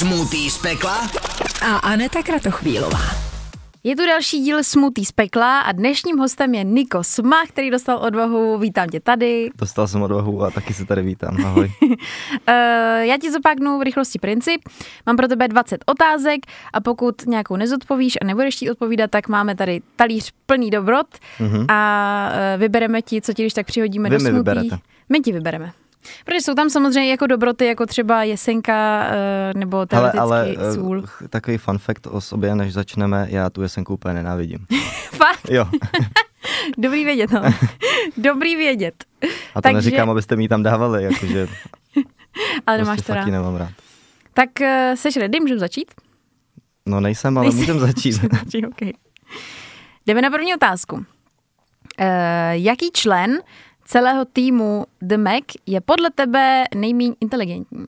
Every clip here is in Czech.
Smutý z pekla a Aneta Kratochvílová. Je tu další díl Smutý z pekla a dnešním hostem je Niko Sma, který dostal odvahu. Vítám tě tady. Dostal jsem odvahu a taky se tady vítám. Ahoj. uh, já ti zopaknu v rychlosti princip. Mám pro tebe 20 otázek a pokud nějakou nezodpovíš a nebudeš ti odpovídat, tak máme tady talíř plný dobrot mm-hmm. a eh, vybereme ti, co ti když tak přihodíme Vy do smutí. My ti vybereme. Protože jsou tam samozřejmě jako dobroty, jako třeba jesenka eh, nebo teoreticky ale, eh, ale, sůl. Takový fun fact o sobě, než začneme, já tu jesenku úplně nenávidím. Fakt? Jo. Dobrý vědět, no. Dobrý vědět. A to Takže... neříkám, abyste mi tam dávali, jakože... Prostě ale nemáš prostě to rád. nemám rád. Tak eh, seš ready, můžeme začít? No nejsem, ale nejsem. můžem začít. začít okay. Jdeme na první otázku. Uh, jaký člen celého týmu The Mac je podle tebe nejméně inteligentní?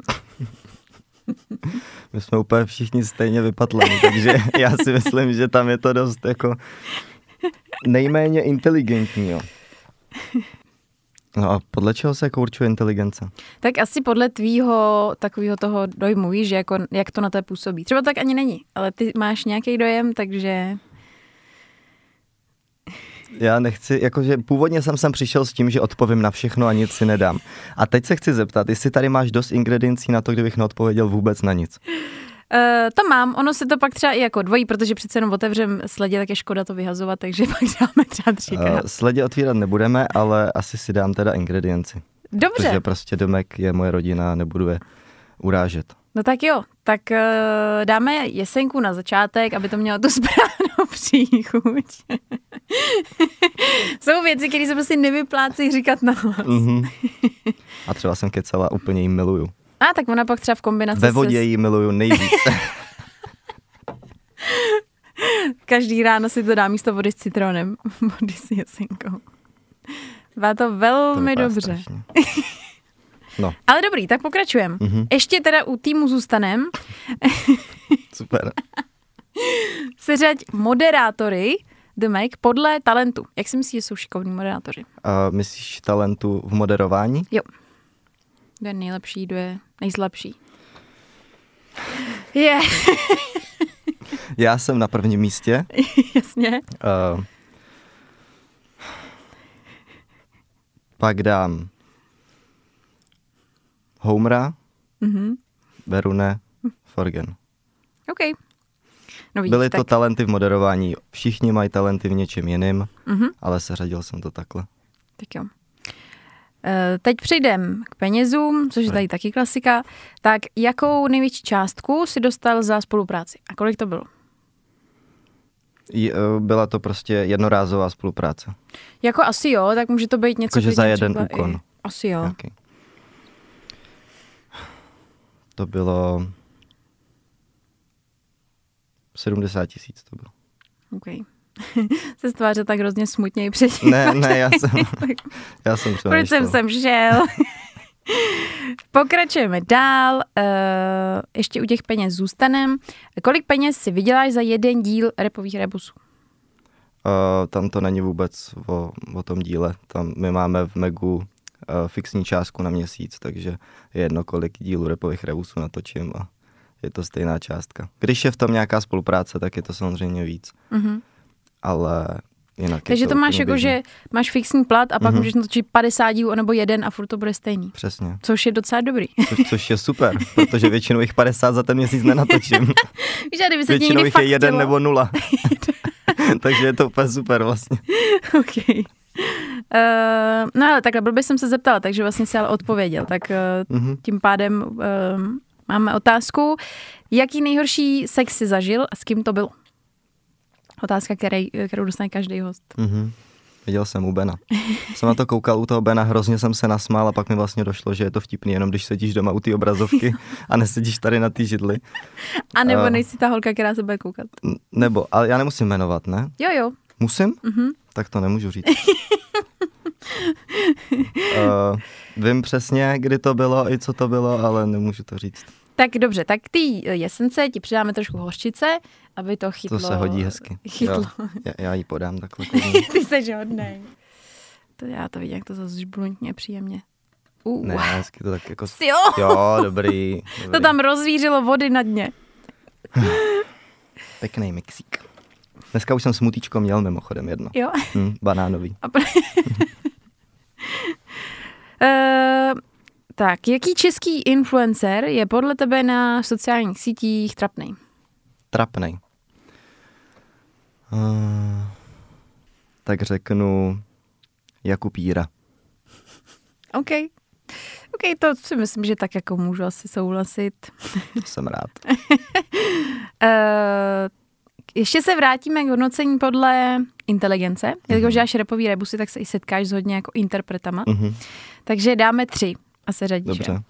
My jsme úplně všichni stejně vypatleni, takže já si myslím, že tam je to dost jako nejméně inteligentní, jo. No a podle čeho se jako určuje inteligence? Tak asi podle tvýho takového toho dojmu, víš, že jako, jak to na té působí. Třeba tak ani není, ale ty máš nějaký dojem, takže já nechci, jakože původně jsem sem přišel s tím, že odpovím na všechno a nic si nedám. A teď se chci zeptat, jestli tady máš dost ingrediencí na to, kdybych neodpověděl vůbec na nic. Uh, to mám, ono se to pak třeba i jako dvojí, protože přece jenom otevřem sledě, tak je škoda to vyhazovat, takže pak dáme třeba třikrát. Uh, sledě otvírat nebudeme, ale asi si dám teda ingredienci. Dobře. Protože prostě domek je moje rodina, nebudu je urážet. No tak jo, tak uh, dáme jesenku na začátek, aby to mělo tu správnou příchuť. Jsou věci, které se prostě nevyplácí říkat na hlas. Mm-hmm. A třeba jsem kecala, úplně jí miluju. A tak ona pak třeba v kombinaci Ve vodě s... jí miluju nejvíc. Každý ráno si to dá místo vody s citronem, vody s jesenkou. Vá to velmi to dobře. No. Ale dobrý, tak pokračujeme. Mm-hmm. Ještě teda u týmu zůstanem. Super. Seřaď moderátory The Make podle talentu. Jak si myslíš, že jsou šikovní moderátoři? Uh, myslíš talentu v moderování? Jo. Kdo je nejlepší, kdo je nejslabší? Je. Yeah. Já jsem na prvním místě. Jasně. Uh, pak dám Homera, mm-hmm. Verune, Forgen. OK. No vidíš, Byly tak... to talenty v moderování. Všichni mají talenty v něčem jiným, mm-hmm. ale seřadil jsem to takhle. Tak jo. Eh, teď přejdeme k penězům, což je tady taky klasika. Tak jakou největší částku si dostal za spolupráci a kolik to bylo? Eh, byla to prostě jednorázová spolupráce. Jako asi jo, tak může to být něco... že za jeden úkon. I... Asi jo. Okay. To bylo 70 tisíc to bylo. OK. se stváře tak hrozně smutněji předtím. Ne, ne, já jsem, já jsem Proč jsem sem šel? Pokračujeme dál, uh, ještě u těch peněz zůstanem. Kolik peněz si vyděláš za jeden díl repových rebusů? Uh, tam to není vůbec o, o tom díle. Tam my máme v Megu Eh, fixní částku na měsíc, takže je jedno, kolik dílů repových revusů natočím a je to stejná částka. Když je v tom nějaká spolupráce, tak je to samozřejmě víc. Mm-hmm. Ale jinak Takže to, to máš jako, že máš fixní plat a pak mm-hmm. můžeš natočit 50 dílů nebo jeden a furt to bude stejný. Přesně. Což je docela dobrý. Což, což je super, protože většinou jich 50 za ten měsíc nenatočím. Víš, se většinou jich je jeden nebo nula. Takže je to úplně super vlastně. okay. Uh, no ale takhle, blbě jsem se zeptala, takže vlastně si ale odpověděl. Tak uh, tím pádem uh, máme otázku. Jaký nejhorší sex si zažil a s kým to bylo? Otázka, který, kterou dostane každý host. Uh-huh. Viděl jsem u Bena. Jsem na to koukal u toho Bena, hrozně jsem se nasmál a pak mi vlastně došlo, že je to vtipný, jenom když sedíš doma u té obrazovky a nesedíš tady na té židli. A nebo uh, nejsi ta holka, která se bude koukat. Nebo, ale já nemusím jmenovat, ne? Jo, jo. Musím? Uh-huh. Tak to nemůžu říct. uh, vím přesně, kdy to bylo i co to bylo, ale nemůžu to říct. Tak dobře, tak ty jesence ti přidáme trošku hořčice, aby to chytlo. To se hodí hezky. Chytlo. já, já ji podám takhle. ty seš hodnej. To já to vidím, jak to zase žbluntně příjemně. Uh. Ne, hezky to tak jako... Jo, jo dobrý, dobrý. To tam rozvířilo vody na dně. Pěkný mixík. Dneska už jsem smutíčko měl mimochodem jedno. Jo. Hmm, banánový. A pr- Uh, tak, jaký český influencer je podle tebe na sociálních sítích trapný? Trapný. Uh, eh, tak řeknu Jakupíra. OK. OK, to si myslím, že tak jako můžu asi souhlasit. Jsem rád. uh, Ještě se vrátíme k hodnocení podle inteligence. Mm-hmm. Jelikož repový rebusy, tak se i setkáš s hodně jako interpretama. Mm-hmm. Takže dáme tři a se řadíš. Dobře.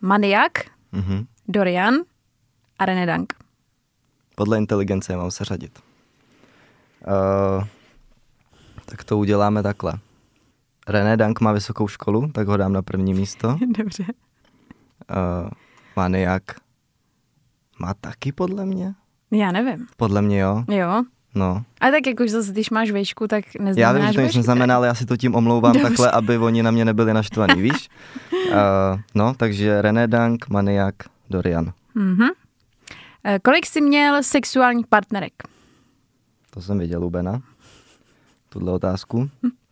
Maniak, mm-hmm. Dorian a René Dank. Podle inteligence mám se řadit. Uh, tak to uděláme takhle. René Dank má vysokou školu, tak ho dám na první místo. Dobře. Uh, Maniak má taky podle mě já nevím. Podle mě jo. Jo. No. A tak jakož zase, když máš vešku, tak neznamená. Já vím, že to nic neznamená, ale já si to tím omlouvám Dobře. takhle, aby oni na mě nebyli naštvaní, víš? Uh, no, takže René Dank, Maniak, Dorian. Mm-hmm. Uh, kolik jsi měl sexuálních partnerek? To jsem viděl u Bena, tuhle otázku. Hm.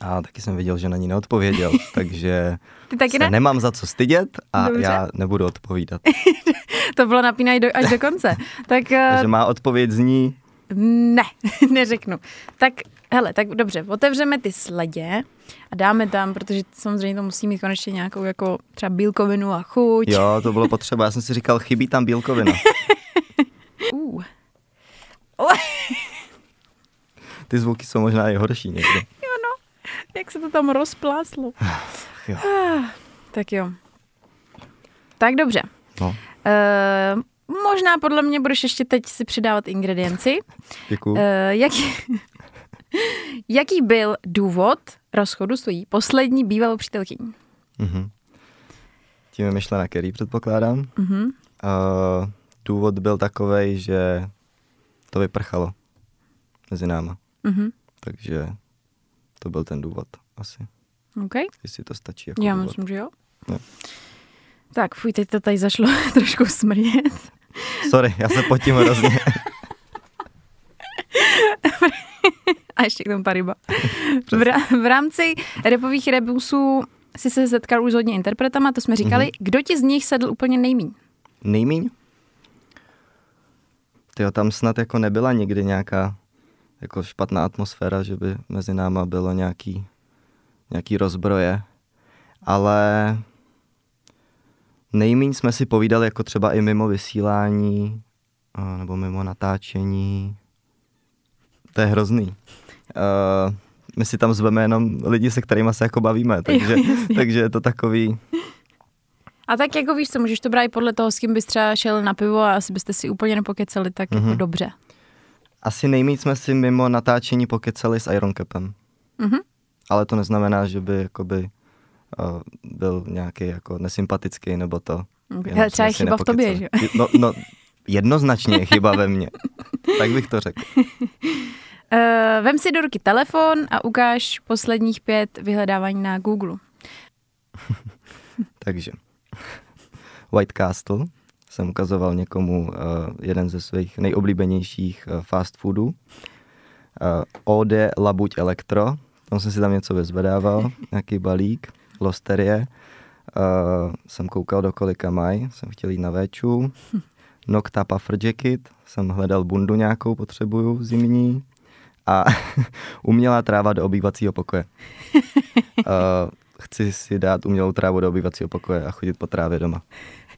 A taky jsem viděl, že na ní neodpověděl, takže Ty taky se ne? nemám za co stydět a Dobře. já nebudu odpovídat. to bylo napínají do, až do konce. tak, eh, takže má odpověď zní... Ne, neřeknu. Tak Hele, tak dobře, otevřeme ty sledě a dáme tam, protože samozřejmě to musí mít konečně nějakou jako třeba bílkovinu a chuť. Jo, to bylo potřeba, já jsem si říkal, chybí tam bílkovina. uh. Ty zvuky jsou možná i horší někdy. Jak se to tam rozpláslo. Ach, jo. Ah, tak jo. Tak dobře. No. E, možná podle mě budeš ještě teď si přidávat ingredienci. Děkuju. E, jaký, jaký byl důvod rozchodu s tvojí poslední bývalou přítelkyní? Mm-hmm. Tím je myšlena Kerry, předpokládám. Mm-hmm. E, důvod byl takový, že to vyprchalo mezi náma. Mm-hmm. Takže to byl ten důvod asi. OK. Jestli to stačí jako Já důvod. myslím, že jo. Ne. Tak, fuj, teď to tady zašlo trošku smrdět. Sorry, já se potím hrozně. A ještě k tomu ta V, v rámci repových rebusů jsi se setkal už s hodně interpretama, to jsme mhm. říkali. Mm-hmm. Kdo ti z nich sedl úplně nejmíň? Nejmíň? Ty tam snad jako nebyla nikdy nějaká jako špatná atmosféra, že by mezi náma bylo nějaký, nějaký rozbroje. Ale nejméně jsme si povídali jako třeba i mimo vysílání nebo mimo natáčení. To je hrozný. Uh, my si tam zveme jenom lidi, se kterými se jako bavíme, takže, jo, takže je to takový... A tak jako víš co, můžeš to brát i podle toho, s kým bys třeba šel na pivo a asi byste si úplně nepokeceli tak mm-hmm. jako mhm. dobře. Asi nejméně jsme si mimo natáčení pokecali s Capem. Mm-hmm. Ale to neznamená, že by jakoby, uh, byl nějaký jako nesympatický nebo to. Mhm, Jenom třeba je chyba nepokecali. v tobě, že? No, no, jednoznačně je chyba ve mně. tak bych to řekl. Uh, vem si do ruky telefon a ukáž posledních pět vyhledávání na Google. Takže White Castle jsem ukazoval někomu eh, jeden ze svých nejoblíbenějších eh, fast foodů. Eh, OD Labuť Elektro, tam jsem si tam něco vyzvedával, nějaký balík, Losterie. jsem koukal do kolika maj, jsem chtěl jít na véču. Nocta Puffer Jacket, jsem hledal bundu nějakou, potřebuju zimní. A umělá tráva do obývacího pokoje. chci si dát umělou trávu do obývacího pokoje a chodit po trávě doma.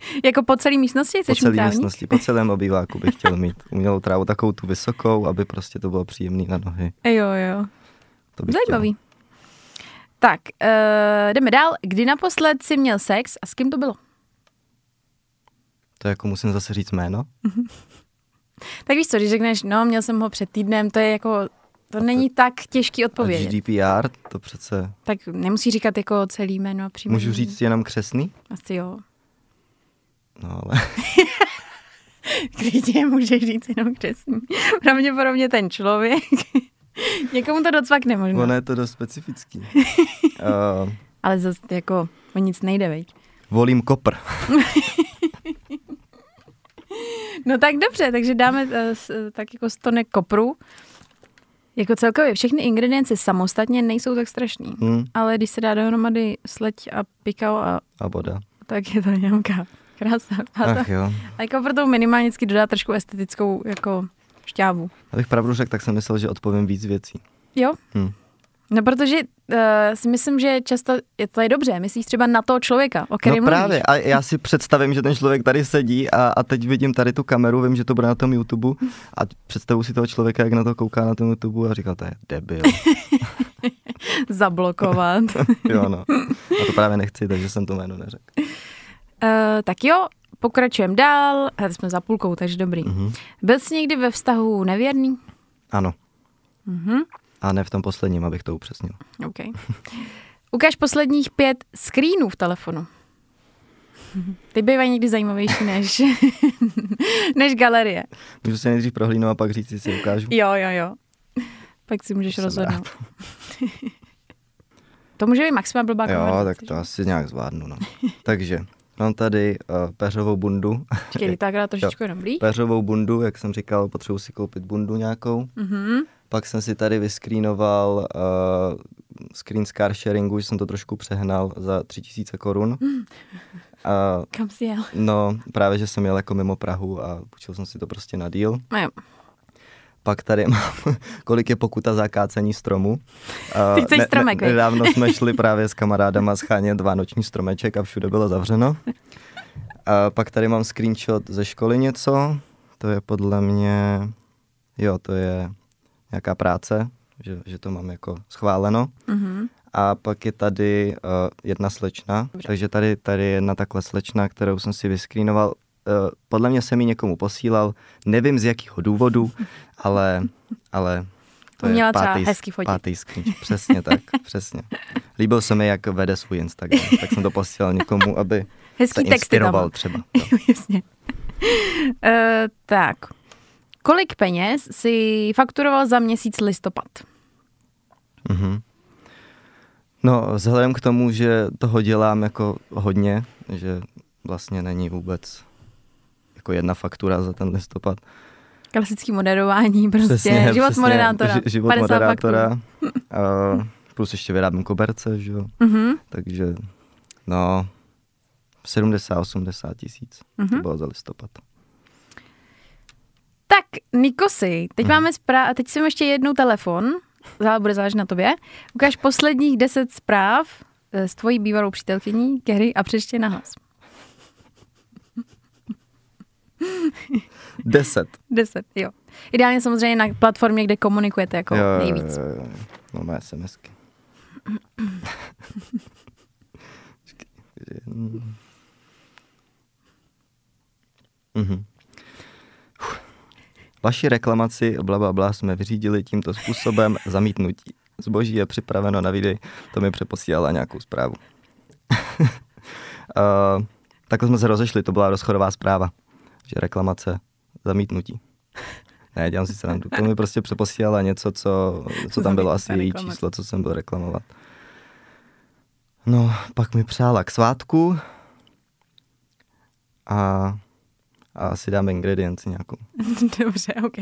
jako po celé místnosti chceš Po celé místnosti, po celém obýváku bych chtěl mít umělou trávu, takovou tu vysokou, aby prostě to bylo příjemné na nohy. Jo, jo. To bych Zajímavý. Chtěl. Tak, uh, jdeme dál. Kdy naposled jsi měl sex a s kým to bylo? To jako musím zase říct jméno. Mhm. tak víš co, když řekneš, no měl jsem ho před týdnem, to je jako, to a není tak těžký odpověď. GDPR, to přece... Tak nemusí říkat jako celý jméno přímo. Můžu říct jenom křesný? Asi jo. No ale... Klidně může říct jenom křesní. Pravděpodobně ten člověk. Někomu to docvakne možná. Ono je to dost specifický. uh... Ale zase jako o nic nejde, veď. Volím kopr. no tak dobře, takže dáme uh, tak jako stone kopru. Jako celkově všechny ingredience samostatně nejsou tak strašný, hmm. ale když se dá dohromady sleť a pikao a, a voda, tak je to nějaká krása. krása. Ach jo. A jako proto minimálně dodá trošku estetickou jako šťávu. Abych pravdu řekl, tak jsem myslel, že odpovím víc věcí. Jo? Hm. No protože uh, si myslím, že často je to je dobře, myslíš třeba na toho člověka, o kterém No právě, mluvíš. a já si představím, že ten člověk tady sedí a, a teď vidím tady tu kameru, vím, že to bude na tom YouTube a představu si toho člověka, jak na to kouká na tom YouTube a říká, to je debil. Zablokovat. jo no, a to právě nechci, takže jsem to jméno neřekl. Uh, tak jo, pokračujeme dál. Hele, jsme za půlkou, takže dobrý. Mm-hmm. Byl jsi někdy ve vztahu nevěrný? Ano. Mm-hmm. A ne v tom posledním, abych to upřesnil. OK. Ukaž posledních pět screenů v telefonu. Ty bývají někdy zajímavější než, než galerie. Můžu se nejdřív prohlínout a pak říct, si ukážu. Jo, jo, jo. Pak si můžeš rozhodnout. to může být maxima blbá Jo, tak to asi nějak zvládnu. No. Takže Mám tady uh, peřovou bundu. Čekaj, tak dá trošičku jenom blíž. Peřovou bundu, jak jsem říkal, potřebuji si koupit bundu nějakou. Mm-hmm. Pak jsem si tady vyskrínoval uh, eh, screen z car sharingu, že jsem to trošku přehnal za 3000 korun. Mm. Kam jsi jel? No, právě, že jsem jel jako mimo Prahu a půjčil jsem si to prostě na díl. No jo. Pak tady mám, kolik je pokuta za kácení stromu. Teď eh, ne, stromek, ne, Nedávno jsme šli právě s kamarádama schánět vánoční stromeček a všude bylo zavřeno. A pak tady mám screenshot ze školy něco. To je podle mě, jo, to je nějaká práce, že, že to mám jako schváleno. Mm-hmm. A pak je tady uh, jedna slečna, Dobře. takže tady, tady je jedna takhle slečna, kterou jsem si vyskrínoval Eh, podle mě jsem ji někomu posílal, nevím z jakého důvodu, ale, ale to Uměla je pátý, třeba hezký fotit. Pátý skříč. Přesně tak, přesně. Líbil se mi, jak vede svůj Instagram, tak jsem to posílal někomu, aby Hezký se inspiroval tam. třeba. No. Jasně. Uh, tak, kolik peněz si fakturoval za měsíc listopad? Mm-hmm. No, vzhledem k tomu, že toho dělám jako hodně, že vlastně není vůbec jako jedna faktura za ten listopad. Klasický moderování prostě, přesně, život přesně, moderátora, ži, život 50 moderátora, A plus ještě vyrábím koberce, že jo, mm-hmm. takže no 70-80 tisíc, mm-hmm. to bylo za listopad. Tak, Nikosy, teď mm. máme zpráv, teď jsem ještě jednou telefon, zále bude záležet na tobě. Ukáž posledních deset zpráv eh, s tvojí bývalou přítelkyní Kerry a přeště na hlas. Deset. Deset, jo. Ideálně samozřejmě na platformě, kde komunikujete jako jo, nejvíc. Jo, jo, No má SMSky. mhm. Vaši reklamaci blablabla bla, bla, jsme vyřídili tímto způsobem zamítnutí. Zboží je připraveno na výdej, to mi přeposílala nějakou zprávu. uh, takhle jsme se rozešli, to byla rozchodová zpráva že reklamace, zamítnutí. ne, dělám si srandu. To mi prostě přeposílala něco, co, co tam bylo asi její číslo, co jsem byl reklamovat. No, pak mi přála k svátku a a asi dáme ingredienci nějakou. Dobře, OK.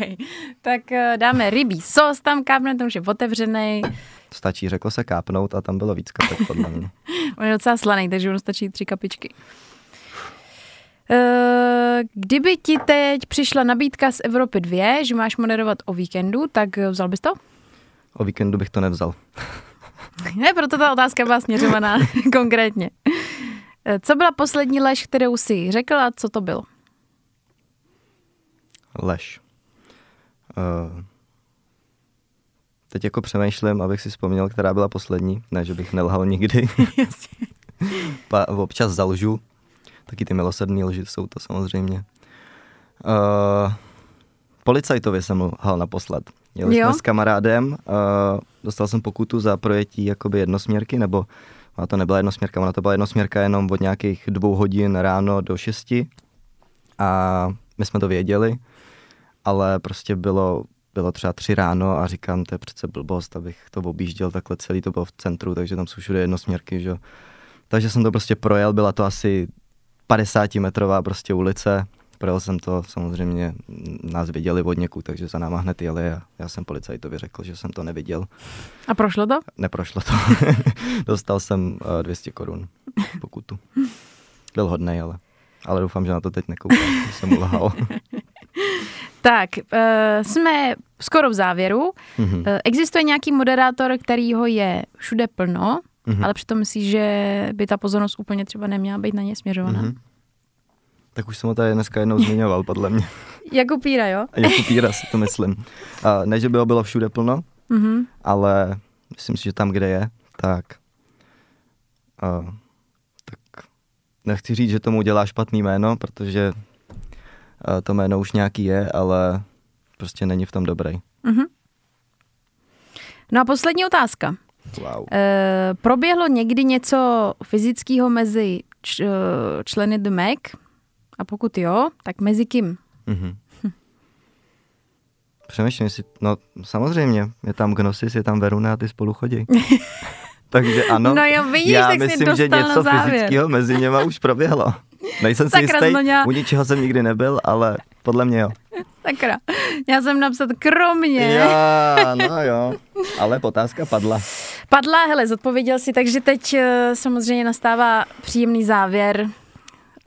Tak eh, dáme rybí sos, tam kápne, to už je otevřený. Stačí, řeklo se kápnout a tam bylo víc kapek, podle mě. On je docela slaný, takže ono stačí tři kapičky. Eh, kdyby ti teď přišla nabídka z Evropy 2, že máš moderovat o víkendu, tak eh, vzal bys to? O víkendu bych to nevzal. ne, proto ta otázka byla směřovaná konkrétně. Eh, co byla poslední lež, kterou jsi řekla, co to bylo? Lež. Uh, teď jako přemýšlím, abych si vzpomněl, která byla poslední. Ne, že bych nelhal nikdy. pa, občas zalžu, Taky ty milosrdné lži jsou to samozřejmě. Uh, policajtovi jsem lhal naposled. Jel jsem s kamarádem, uh, dostal jsem pokutu za projetí jakoby jednosměrky, nebo ona to nebyla jednosměrka, ona to byla jednosměrka jenom od nějakých dvou hodin ráno do šesti. A my jsme to věděli, ale prostě bylo, bylo třeba tři ráno a říkám, to je přece blbost, abych to objížděl takhle celý, to bylo v centru, takže tam jsou všude jednosměrky, že jo. Takže jsem to prostě projel, byla to asi 50-metrová prostě ulice. Projel jsem to, samozřejmě nás viděli od někud, takže za náma hned jeli a já jsem policajtovi řekl, že jsem to neviděl. A prošlo to? Neprošlo to. Dostal jsem 200 eh, korun pokutu. Byl hodný, ale, ale doufám, že na to teď nekoukám, jsem ulhal. Tak, uh, jsme skoro v závěru. Mm-hmm. Existuje nějaký moderátor, kterýho je všude plno, mm-hmm. ale přitom myslíš, že by ta pozornost úplně třeba neměla být na ně směřovaná. Mm-hmm. Tak už jsem ho tady dneska jednou zmiňoval, podle mě. jako píra, jo? jako píra, si to myslím. A ne, že by ho bylo všude plno, mm-hmm. ale myslím si, že tam, kde je, tak... A, tak nechci říct, že tomu dělá špatný jméno, protože a, to jméno už nějaký je, ale prostě není v tom dobrý. Mm-hmm. No a poslední otázka. Wow. E, proběhlo někdy něco fyzického mezi č, eh, členy The Mac? A pokud jo, tak mezi kým? Mm-hmm. Hm. Přemýšlím si, no samozřejmě, je tam Gnosis, je tam Veruna a ty spolu chodí. Takže ano, no jo, vidíš, já tak myslím, že něco fyzického mezi něma už proběhlo. Nejsem Sakra si jistý, u ničeho jsem nikdy nebyl, ale podle mě jo. Sakra. Já jsem napsat kromě. Já, no jo. Ale otázka padla. Padla, hele, zodpověděl si, takže teď eh, samozřejmě nastává příjemný závěr.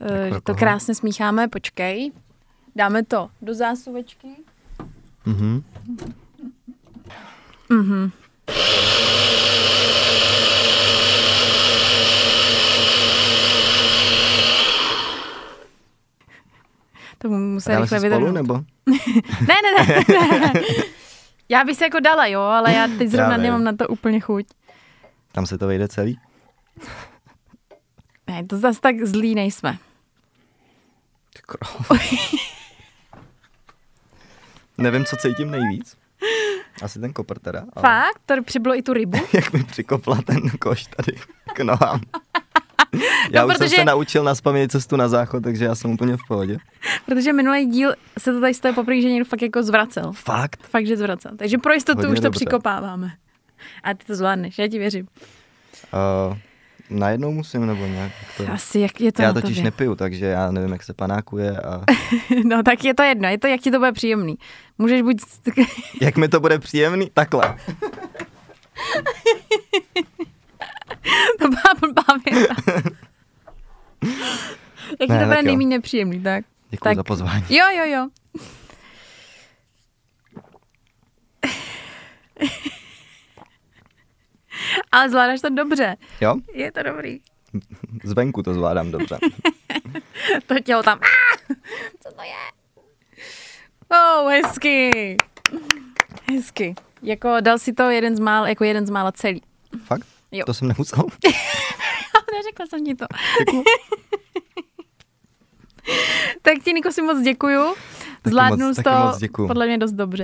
Eh, že to krásně smícháme, počkej. Dáme to do zásuvečky. Mhm. Mhm. se Dali rychle spolu, nebo? ne, ne, ne, Já bych se jako dala, jo, ale já teď zrovna já nemám na to úplně chuť. Tam se to vejde celý? ne, to zase tak zlí nejsme. Nevím, co cítím nejvíc. Asi ten kopr teda. Ale... Fakt? To přibylo i tu rybu? Jak mi přikopla ten koš tady k nohám. já no, už protože... jsem se naučil na spamět cestu na záchod, takže já jsem úplně v pohodě. Protože minulý díl se to tady stalo poprvé, že někdo fakt jako zvracel. Fakt? Fakt, že zvracel. Takže pro jistotu Hodně už to dobře. přikopáváme. A ty to zvládneš, já ti věřím. Uh, najednou musím, nebo nějak? To... Asi, jak je to Já totiž tobě. nepiju, takže já nevím, jak se panákuje a... no tak je to jedno, je to, jak ti to bude příjemný. Můžeš buď... jak mi to bude příjemný? Takhle. to byla pavěta. Jak ne, to bude nejméně nepříjemný, tak? Děkuji tak. za pozvání. Jo, jo, jo. Ale zvládáš to dobře. Jo? Je to dobrý. Zvenku to zvládám dobře. to tělo tam. Ah! Co to je? Oh, hezky. Hezky. Jako dal si to jeden z mála, jako jeden z mála celý. Fakt? Jo. To jsem nemusel. Neřekla jsem ti to. tak ti, Niko, si moc děkuju. Zvládnu to moc, podle mě dost dobře.